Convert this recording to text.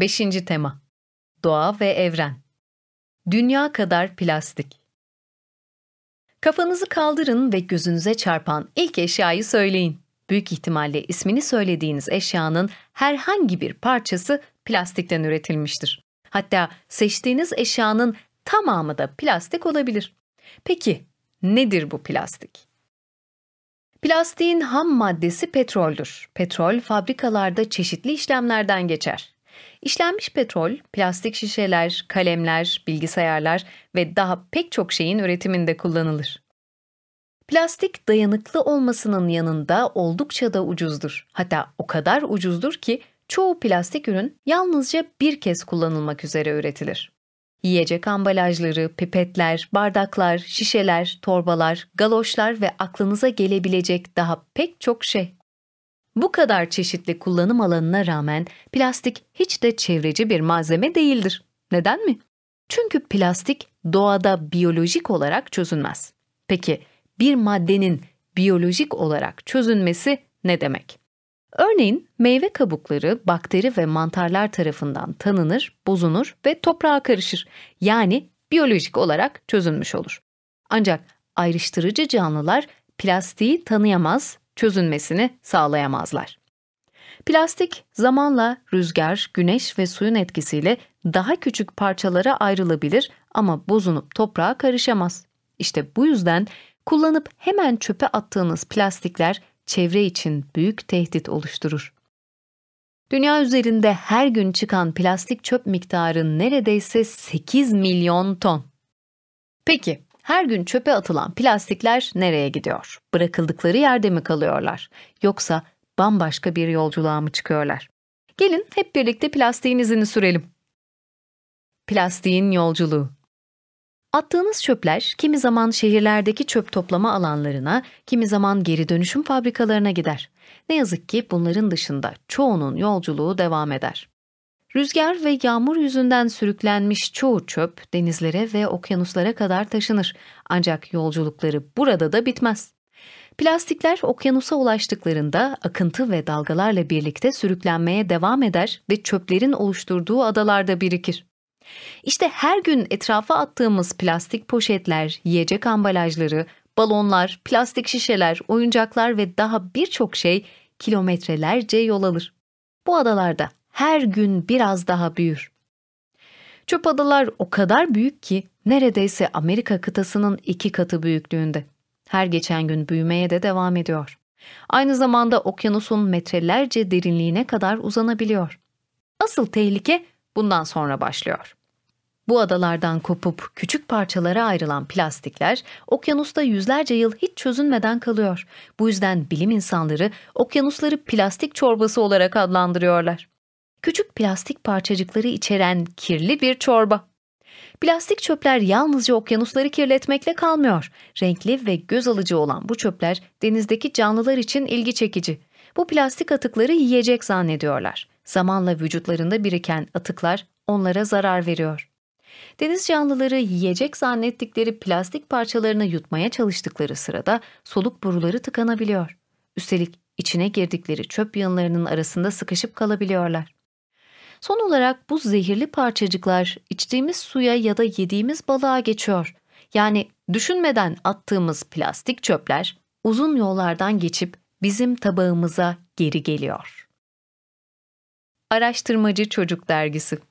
Beşinci tema Doğa ve Evren Dünya kadar plastik Kafanızı kaldırın ve gözünüze çarpan ilk eşyayı söyleyin. Büyük ihtimalle ismini söylediğiniz eşyanın herhangi bir parçası plastikten üretilmiştir. Hatta seçtiğiniz eşyanın tamamı da plastik olabilir. Peki nedir bu plastik? Plastiğin ham maddesi petroldür. Petrol fabrikalarda çeşitli işlemlerden geçer. İşlenmiş petrol, plastik şişeler, kalemler, bilgisayarlar ve daha pek çok şeyin üretiminde kullanılır. Plastik dayanıklı olmasının yanında oldukça da ucuzdur. Hatta o kadar ucuzdur ki çoğu plastik ürün yalnızca bir kez kullanılmak üzere üretilir. Yiyecek ambalajları, pipetler, bardaklar, şişeler, torbalar, galoşlar ve aklınıza gelebilecek daha pek çok şey. Bu kadar çeşitli kullanım alanına rağmen plastik hiç de çevreci bir malzeme değildir. Neden mi? Çünkü plastik doğada biyolojik olarak çözünmez. Peki bir maddenin biyolojik olarak çözünmesi ne demek? Örneğin meyve kabukları bakteri ve mantarlar tarafından tanınır, bozunur ve toprağa karışır. Yani biyolojik olarak çözünmüş olur. Ancak ayrıştırıcı canlılar plastiği tanıyamaz çözünmesini sağlayamazlar. Plastik zamanla rüzgar, güneş ve suyun etkisiyle daha küçük parçalara ayrılabilir ama bozunup toprağa karışamaz. İşte bu yüzden kullanıp hemen çöpe attığınız plastikler çevre için büyük tehdit oluşturur. Dünya üzerinde her gün çıkan plastik çöp miktarı neredeyse 8 milyon ton. Peki her gün çöpe atılan plastikler nereye gidiyor? Bırakıldıkları yerde mi kalıyorlar? Yoksa bambaşka bir yolculuğa mı çıkıyorlar? Gelin hep birlikte plastiğin izini sürelim. Plastiğin yolculuğu Attığınız çöpler kimi zaman şehirlerdeki çöp toplama alanlarına, kimi zaman geri dönüşüm fabrikalarına gider. Ne yazık ki bunların dışında çoğunun yolculuğu devam eder. Rüzgar ve yağmur yüzünden sürüklenmiş çoğu çöp denizlere ve okyanuslara kadar taşınır. Ancak yolculukları burada da bitmez. Plastikler okyanusa ulaştıklarında akıntı ve dalgalarla birlikte sürüklenmeye devam eder ve çöplerin oluşturduğu adalarda birikir. İşte her gün etrafa attığımız plastik poşetler, yiyecek ambalajları, balonlar, plastik şişeler, oyuncaklar ve daha birçok şey kilometrelerce yol alır. Bu adalarda her gün biraz daha büyür. Çöp adalar o kadar büyük ki neredeyse Amerika kıtasının iki katı büyüklüğünde. Her geçen gün büyümeye de devam ediyor. Aynı zamanda okyanusun metrelerce derinliğine kadar uzanabiliyor. Asıl tehlike bundan sonra başlıyor. Bu adalardan kopup küçük parçalara ayrılan plastikler okyanusta yüzlerce yıl hiç çözünmeden kalıyor. Bu yüzden bilim insanları okyanusları plastik çorbası olarak adlandırıyorlar küçük plastik parçacıkları içeren kirli bir çorba. Plastik çöpler yalnızca okyanusları kirletmekle kalmıyor. Renkli ve göz alıcı olan bu çöpler denizdeki canlılar için ilgi çekici. Bu plastik atıkları yiyecek zannediyorlar. Zamanla vücutlarında biriken atıklar onlara zarar veriyor. Deniz canlıları yiyecek zannettikleri plastik parçalarını yutmaya çalıştıkları sırada soluk boruları tıkanabiliyor. Üstelik içine girdikleri çöp yığınlarının arasında sıkışıp kalabiliyorlar. Son olarak bu zehirli parçacıklar içtiğimiz suya ya da yediğimiz balığa geçiyor. Yani düşünmeden attığımız plastik çöpler uzun yollardan geçip bizim tabağımıza geri geliyor. Araştırmacı Çocuk Dergisi